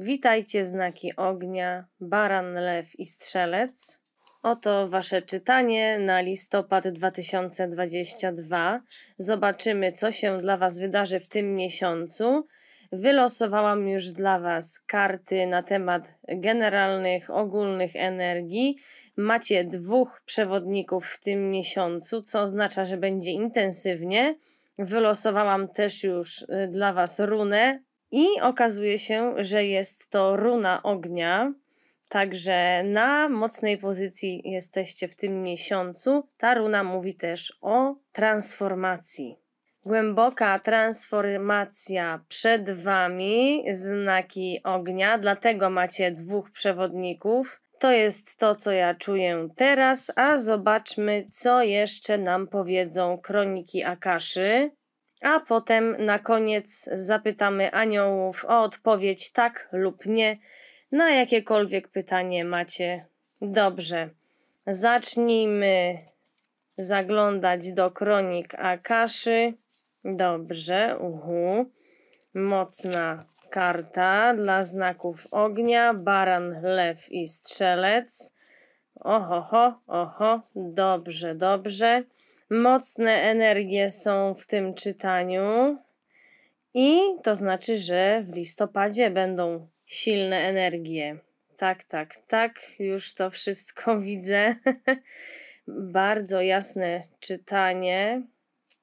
Witajcie, znaki ognia, baran, lew i strzelec. Oto Wasze czytanie na listopad 2022. Zobaczymy, co się dla Was wydarzy w tym miesiącu. Wylosowałam już dla Was karty na temat generalnych, ogólnych energii. Macie dwóch przewodników w tym miesiącu, co oznacza, że będzie intensywnie. Wylosowałam też już y, dla Was runę i okazuje się, że jest to runa ognia. Także na mocnej pozycji jesteście w tym miesiącu. Ta runa mówi też o transformacji. Głęboka transformacja przed Wami, znaki ognia, dlatego macie dwóch przewodników. To jest to, co ja czuję teraz, a zobaczmy, co jeszcze nam powiedzą kroniki Akaszy a potem na koniec zapytamy aniołów o odpowiedź tak lub nie na jakiekolwiek pytanie macie. Dobrze, zacznijmy zaglądać do kronik Akaszy. Dobrze, uhu. Mocna karta dla znaków ognia, baran, lew i strzelec. Oho, oho, dobrze, dobrze mocne energie są w tym czytaniu. I to znaczy, że w listopadzie będą silne energie. Tak, tak, tak, już to wszystko widzę. Bardzo jasne czytanie.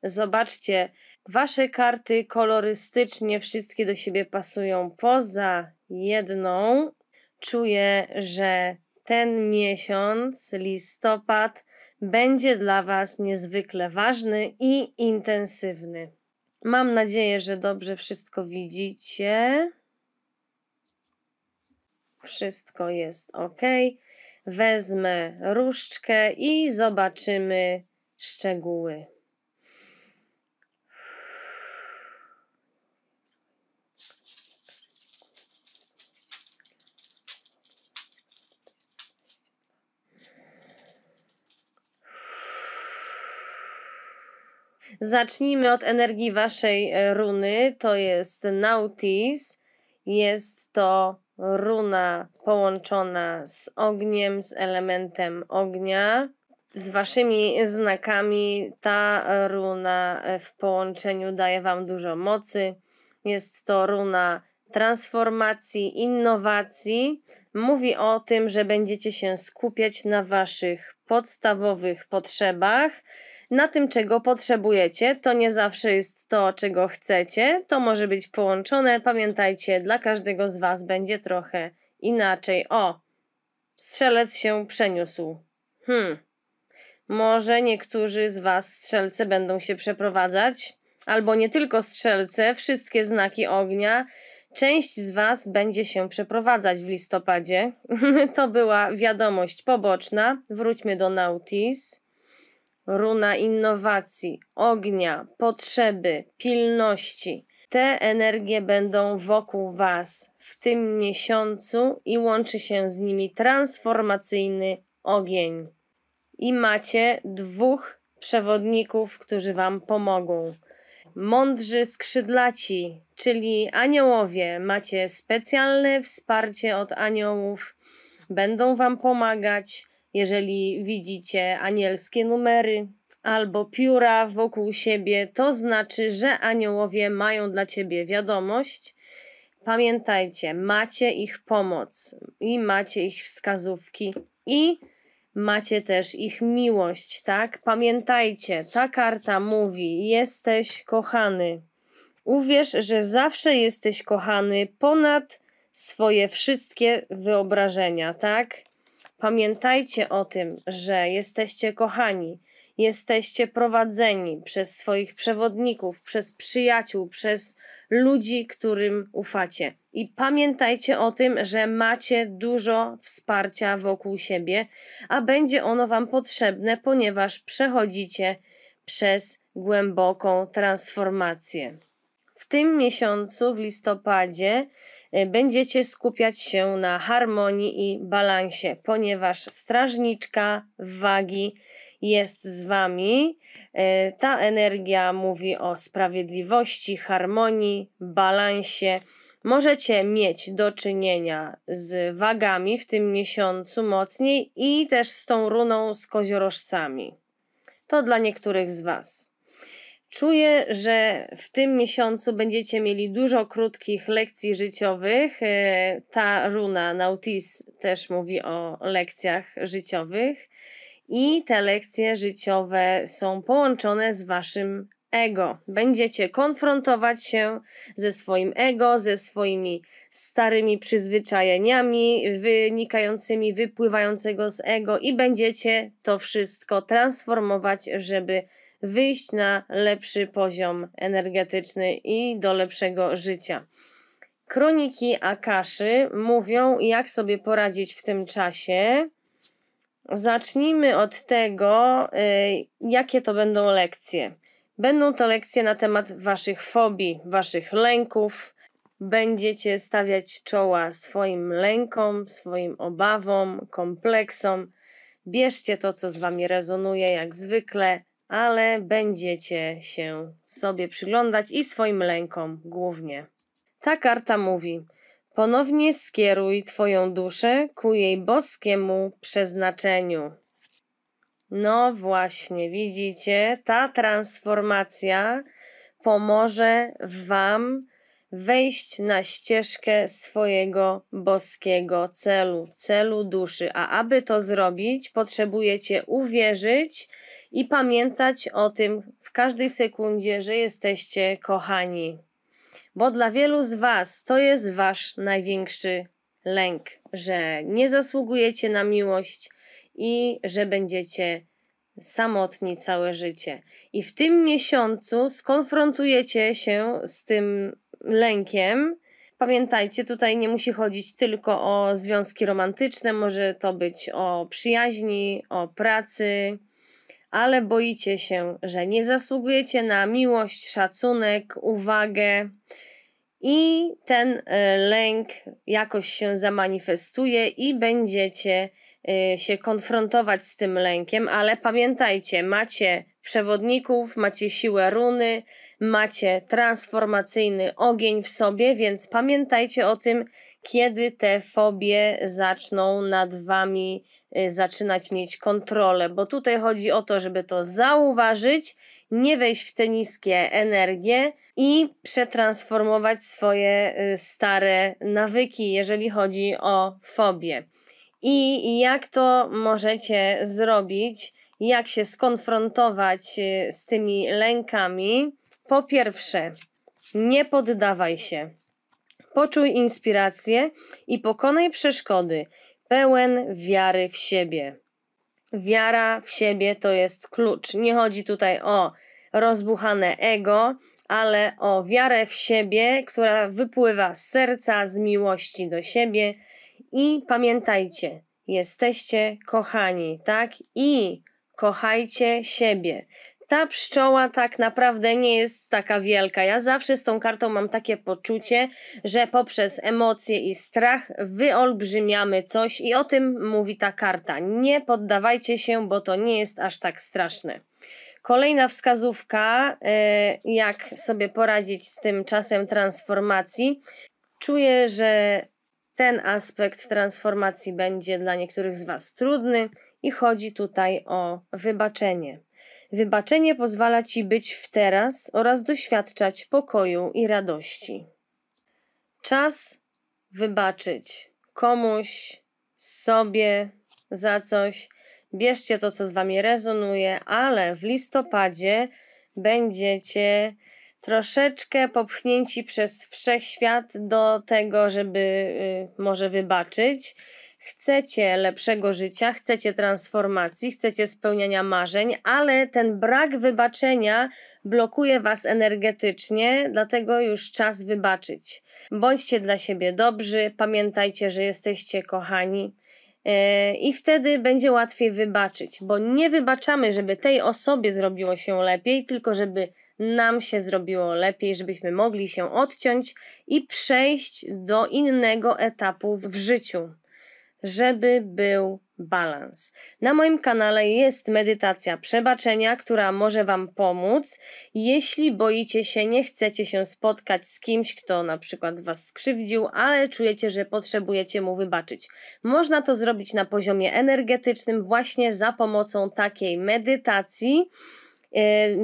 Zobaczcie, wasze karty kolorystycznie wszystkie do siebie pasują poza jedną. Czuję, że ten miesiąc, listopad, będzie dla Was niezwykle ważny i intensywny. Mam nadzieję, że dobrze wszystko widzicie. Wszystko jest ok. Wezmę różdżkę i zobaczymy szczegóły. Zacznijmy od energii waszej e, runy. To jest Nautis. Jest to runa połączona z ogniem, z elementem ognia. Z waszymi znakami ta runa e, w połączeniu daje wam dużo mocy. Jest to runa transformacji, innowacji. Mówi o tym, że będziecie się skupiać na waszych podstawowych potrzebach na tym, czego potrzebujecie. To nie zawsze jest to, czego chcecie. To może być połączone. Pamiętajcie, dla każdego z Was będzie trochę inaczej. O, strzelec się przeniósł. Hmm. Może niektórzy z Was strzelce będą się przeprowadzać, albo nie tylko strzelce, wszystkie znaki ognia. Część z Was będzie się przeprowadzać w listopadzie. to była wiadomość poboczna. Wróćmy do Nautis runa innowacji, ognia, potrzeby, pilności. Te energie będą wokół Was w tym miesiącu i łączy się z nimi transformacyjny ogień. I macie dwóch przewodników, którzy Wam pomogą. Mądrzy skrzydlaci, czyli aniołowie, macie specjalne wsparcie od aniołów, będą Wam pomagać jeżeli widzicie anielskie numery albo pióra wokół siebie, to znaczy, że aniołowie mają dla ciebie wiadomość. Pamiętajcie, macie ich pomoc i macie ich wskazówki i macie też ich miłość, tak? Pamiętajcie, ta karta mówi: jesteś kochany. Uwierz, że zawsze jesteś kochany ponad swoje wszystkie wyobrażenia, tak? Pamiętajcie o tym, że jesteście kochani, jesteście prowadzeni przez swoich przewodników, przez przyjaciół, przez ludzi, którym ufacie. I pamiętajcie o tym, że macie dużo wsparcia wokół siebie, a będzie ono Wam potrzebne, ponieważ przechodzicie przez głęboką transformację. W tym miesiącu, w listopadzie, Y, będziecie skupiać się na harmonii i balansie, ponieważ strażniczka wagi jest z wami. Y, ta energia mówi o sprawiedliwości, harmonii, balansie. Możecie mieć do czynienia z wagami w tym miesiącu mocniej i też z tą runą z koziorożcami. To dla niektórych z Was. Czuję, że w tym miesiącu będziecie mieli dużo krótkich lekcji życiowych. E, ta runa Nautis też mówi o lekcjach życiowych i te lekcje życiowe są połączone z waszym ego. Będziecie konfrontować się ze swoim ego, ze swoimi starymi przyzwyczajeniami wynikającymi, wypływającego z ego i będziecie to wszystko transformować, żeby wyjść na lepszy poziom energetyczny i do lepszego życia. Kroniki Akaszy mówią, jak sobie poradzić w tym czasie. Zacznijmy od tego, y, jakie to będą lekcje. Będą to lekcje na temat waszych fobii, waszych lęków. Będziecie stawiać czoła swoim lękom, swoim obawom, kompleksom. Bierzcie to, co z wami rezonuje, jak zwykle ale będziecie się sobie przyglądać i swoim lękom głównie. Ta karta mówi: Ponownie skieruj Twoją duszę ku jej boskiemu przeznaczeniu. No właśnie, widzicie, ta transformacja pomoże Wam wejść na ścieżkę swojego boskiego celu, celu duszy. A aby to zrobić, potrzebujecie uwierzyć i pamiętać o tym w każdej sekundzie, że jesteście kochani. Bo dla wielu z Was to jest Wasz największy lęk, że nie zasługujecie na miłość i że będziecie samotni całe życie. I w tym miesiącu skonfrontujecie się z tym lękiem. Pamiętajcie, tutaj nie musi chodzić tylko o związki romantyczne, może to być o przyjaźni, o pracy, ale boicie się, że nie zasługujecie na miłość, szacunek, uwagę i ten e, lęk jakoś się zamanifestuje i będziecie e, się konfrontować z tym lękiem, ale pamiętajcie, macie przewodników, macie siłę runy, macie transformacyjny ogień w sobie, więc pamiętajcie o tym, kiedy te fobie zaczną nad wami y, zaczynać mieć kontrolę, bo tutaj chodzi o to, żeby to zauważyć, nie wejść w te niskie energie i przetransformować swoje y, stare nawyki, jeżeli chodzi o fobie. I jak to możecie zrobić? jak się skonfrontować y, z tymi lękami. Po pierwsze, nie poddawaj się. Poczuj inspirację i pokonaj przeszkody, pełen wiary w siebie. Wiara w siebie to jest klucz. Nie chodzi tutaj o rozbuchane ego, ale o wiarę w siebie, która wypływa z serca, z miłości do siebie. I pamiętajcie, jesteście kochani, tak? I kochajcie siebie. Ta pszczoła tak naprawdę nie jest taka wielka. Ja zawsze z tą kartą mam takie poczucie, że poprzez emocje i strach wyolbrzymiamy coś, i o tym mówi ta karta. Nie poddawajcie się, bo to nie jest aż tak straszne. Kolejna wskazówka, e, jak sobie poradzić z tym czasem transformacji. Czuję, że ten aspekt transformacji będzie dla niektórych z Was trudny. I chodzi tutaj o wybaczenie. Wybaczenie pozwala ci być w teraz oraz doświadczać pokoju i radości. Czas wybaczyć komuś, sobie, za coś. Bierzcie to, co z wami rezonuje, ale w listopadzie będziecie troszeczkę popchnięci przez wszechświat do tego, żeby y, może wybaczyć. Chcecie lepszego życia, chcecie transformacji, chcecie spełniania marzeń, ale ten brak wybaczenia blokuje was energetycznie, dlatego już czas wybaczyć. Bądźcie dla siebie dobrzy, pamiętajcie, że jesteście kochani. Y, I wtedy będzie łatwiej wybaczyć, bo nie wybaczamy, żeby tej osobie zrobiło się lepiej, tylko żeby nam się zrobiło lepiej, żebyśmy mogli się odciąć i przejść do innego etapu w życiu, żeby był balans. Na moim kanale jest medytacja przebaczenia, która może Wam pomóc, jeśli boicie się, nie chcecie się spotkać z kimś, kto na przykład Was skrzywdził, ale czujecie, że potrzebujecie mu wybaczyć. Można to zrobić na poziomie energetycznym właśnie za pomocą takiej medytacji.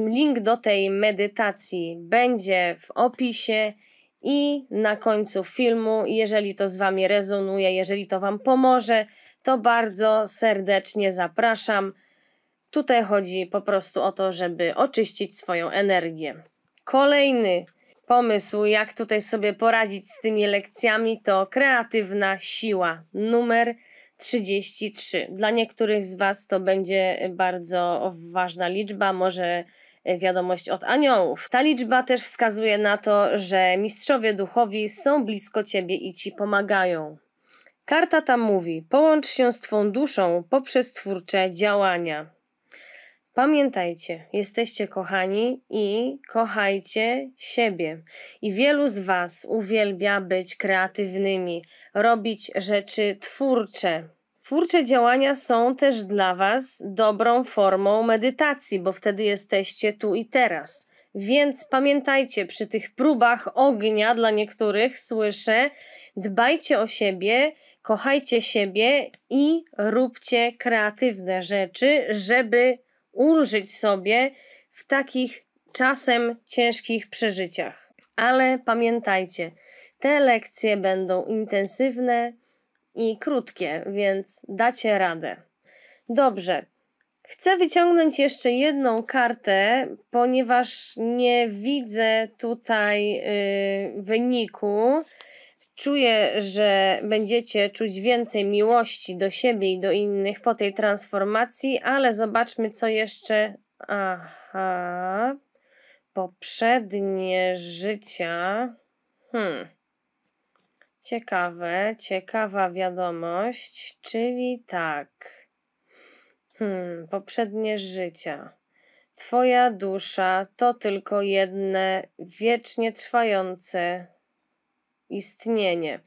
Link do tej medytacji będzie w opisie i na końcu filmu. Jeżeli to z Wami rezonuje, jeżeli to Wam pomoże, to bardzo serdecznie zapraszam. Tutaj chodzi po prostu o to, żeby oczyścić swoją energię. Kolejny pomysł, jak tutaj sobie poradzić z tymi lekcjami, to kreatywna siła. Numer 33. Dla niektórych z Was to będzie bardzo ważna liczba, może wiadomość od aniołów. Ta liczba też wskazuje na to, że mistrzowie duchowi są blisko Ciebie i Ci pomagają. Karta ta mówi: połącz się z Twą duszą poprzez twórcze działania. Pamiętajcie, jesteście kochani i kochajcie siebie. I wielu z Was uwielbia być kreatywnymi, robić rzeczy twórcze. Twórcze działania są też dla Was dobrą formą medytacji, bo wtedy jesteście tu i teraz. Więc pamiętajcie, przy tych próbach ognia dla niektórych słyszę, dbajcie o siebie, kochajcie siebie i róbcie kreatywne rzeczy, żeby ulżyć sobie w takich czasem ciężkich przeżyciach. Ale pamiętajcie, te lekcje będą intensywne i krótkie, więc dacie radę. Dobrze. Chcę wyciągnąć jeszcze jedną kartę, ponieważ nie widzę tutaj yy, wyniku. Czuję, że będziecie czuć więcej miłości do siebie i do innych po tej transformacji, ale zobaczmy, co jeszcze. Aha. Poprzednie życia. Hmm. Ciekawe, ciekawa wiadomość, czyli tak. Hmm, poprzednie życia. Twoja dusza to tylko jedne, wiecznie trwające istnienie.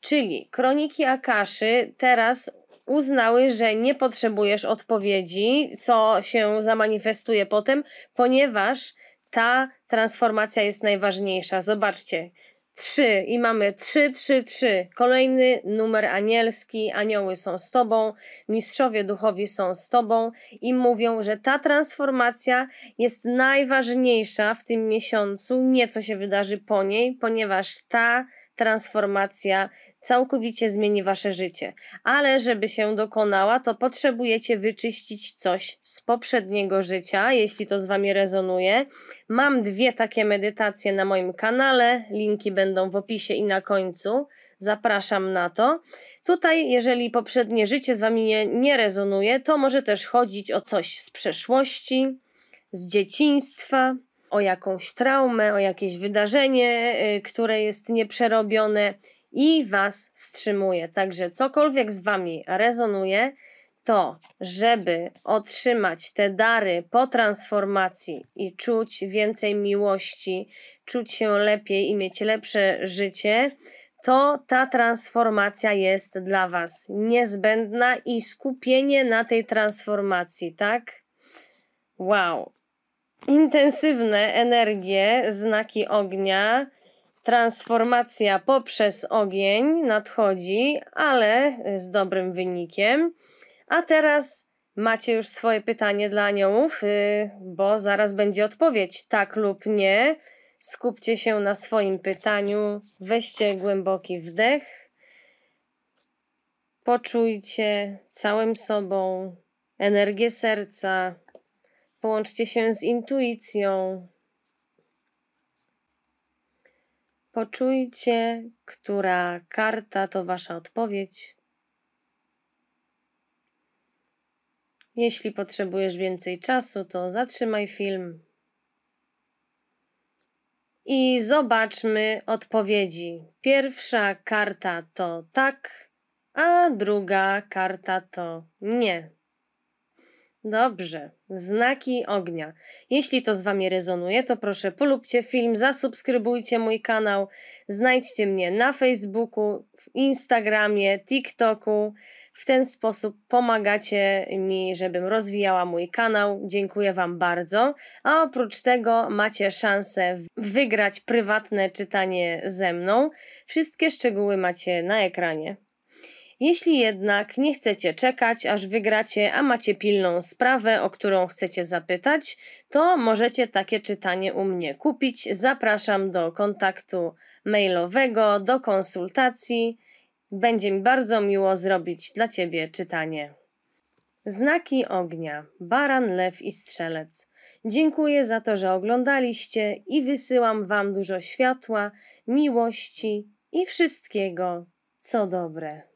Czyli kroniki Akaszy teraz uznały, że nie potrzebujesz odpowiedzi, co się zamanifestuje potem, ponieważ ta transformacja jest najważniejsza. Zobaczcie. 3 i mamy 3, 3, 3. Kolejny numer anielski. Anioły są z tobą, mistrzowie duchowi są z tobą i mówią, że ta transformacja jest najważniejsza w tym miesiącu. Nie co się wydarzy po niej, ponieważ ta transformacja całkowicie zmieni wasze życie. Ale żeby się dokonała, to potrzebujecie wyczyścić coś z poprzedniego życia, jeśli to z wami rezonuje. Mam dwie takie medytacje na moim kanale, linki będą w opisie i na końcu. Zapraszam na to. Tutaj, jeżeli poprzednie życie z wami nie, nie rezonuje, to może też chodzić o coś z przeszłości, z dzieciństwa o jakąś traumę, o jakieś wydarzenie, y, które jest nieprzerobione i Was wstrzymuje. Także cokolwiek z Wami rezonuje, to, żeby otrzymać te dary po transformacji i czuć więcej miłości, czuć się lepiej i mieć lepsze życie, to ta transformacja jest dla Was niezbędna i skupienie na tej transformacji, tak? Wow, intensywne energie, znaki ognia, transformacja poprzez ogień nadchodzi, ale z dobrym wynikiem. A teraz macie już swoje pytanie dla aniołów, y, bo zaraz będzie odpowiedź tak lub nie. Skupcie się na swoim pytaniu, weźcie głęboki wdech. Poczujcie całym sobą energię serca, Połączcie się z intuicją. Poczujcie, która karta to Wasza odpowiedź. Jeśli potrzebujesz więcej czasu, to zatrzymaj film i zobaczmy odpowiedzi. Pierwsza karta to tak, a druga karta to nie. Dobrze, znaki ognia. Jeśli to z Wami rezonuje, to proszę polubcie film, zasubskrybujcie mój kanał, znajdźcie mnie na Facebooku, w Instagramie, TikToku. W ten sposób pomagacie mi, żebym rozwijała mój kanał. Dziękuję Wam bardzo. A oprócz tego macie szansę wygrać prywatne czytanie ze mną. Wszystkie szczegóły macie na ekranie. Jeśli jednak nie chcecie czekać, aż wygracie, a macie pilną sprawę, o którą chcecie zapytać, to możecie takie czytanie u mnie kupić. Zapraszam do kontaktu mailowego, do konsultacji. Będzie mi bardzo miło zrobić dla Ciebie czytanie. Znaki ognia, baran, lew i strzelec. Dziękuję za to, że oglądaliście i wysyłam Wam dużo światła, miłości i wszystkiego, co dobre.